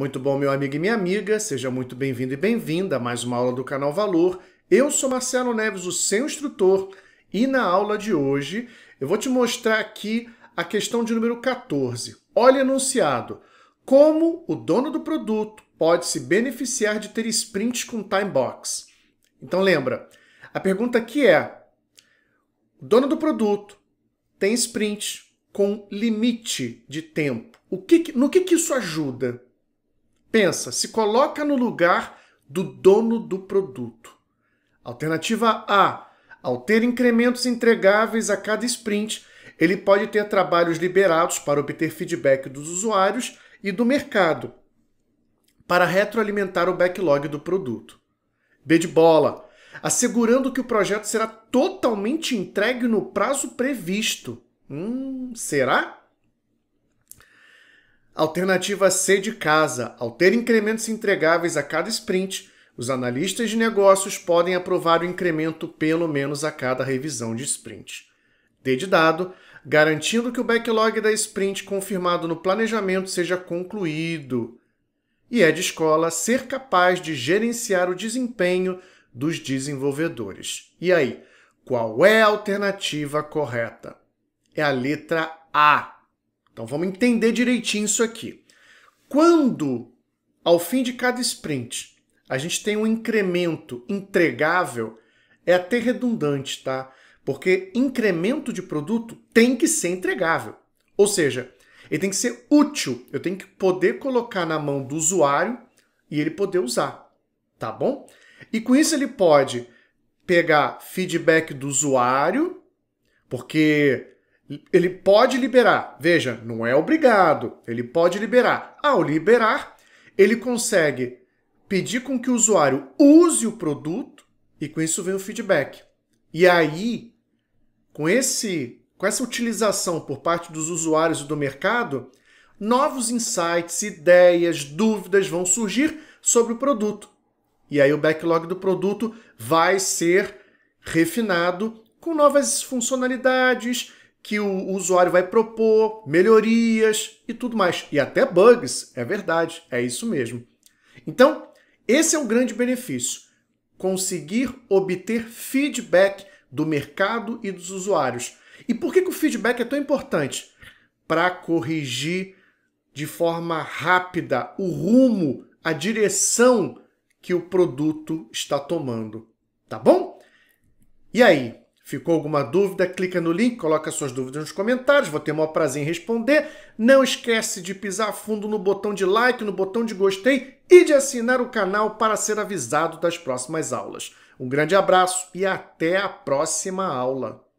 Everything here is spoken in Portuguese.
Muito bom, meu amigo e minha amiga, seja muito bem-vindo e bem-vinda a mais uma aula do canal Valor. Eu sou Marcelo Neves, o seu instrutor, e na aula de hoje eu vou te mostrar aqui a questão de número 14. Olha enunciado: como o dono do produto pode se beneficiar de ter sprints com time box? Então lembra, a pergunta aqui é: o dono do produto tem sprint com limite de tempo. O que, no que, que isso ajuda? Pensa, se coloca no lugar do dono do produto. Alternativa A: ao ter incrementos entregáveis a cada sprint, ele pode ter trabalhos liberados para obter feedback dos usuários e do mercado, para retroalimentar o backlog do produto. B de bola, assegurando que o projeto será totalmente entregue no prazo previsto. Hum, será? Alternativa C de casa. Ao ter incrementos entregáveis a cada sprint, os analistas de negócios podem aprovar o incremento pelo menos a cada revisão de sprint. D de dado, garantindo que o backlog da sprint confirmado no planejamento seja concluído. E é de escola ser capaz de gerenciar o desempenho dos desenvolvedores. E aí, qual é a alternativa correta? É a letra A. Então vamos entender direitinho isso aqui. Quando, ao fim de cada sprint, a gente tem um incremento entregável, é até redundante, tá? Porque incremento de produto tem que ser entregável. Ou seja, ele tem que ser útil. Eu tenho que poder colocar na mão do usuário e ele poder usar, tá bom? E com isso ele pode pegar feedback do usuário, porque ele pode liberar. Veja, não é obrigado. Ele pode liberar. Ao liberar, ele consegue pedir com que o usuário use o produto e com isso vem o feedback. E aí, com esse com essa utilização por parte dos usuários e do mercado, novos insights, ideias, dúvidas vão surgir sobre o produto. E aí o backlog do produto vai ser refinado com novas funcionalidades, que o usuário vai propor, melhorias e tudo mais. E até bugs, é verdade, é isso mesmo. Então, esse é o grande benefício: conseguir obter feedback do mercado e dos usuários. E por que, que o feedback é tão importante? Para corrigir de forma rápida o rumo, a direção que o produto está tomando. Tá bom? E aí, Ficou alguma dúvida? Clica no link, coloca suas dúvidas nos comentários, vou ter o maior prazer em responder. Não esquece de pisar fundo no botão de like, no botão de gostei e de assinar o canal para ser avisado das próximas aulas. Um grande abraço e até a próxima aula.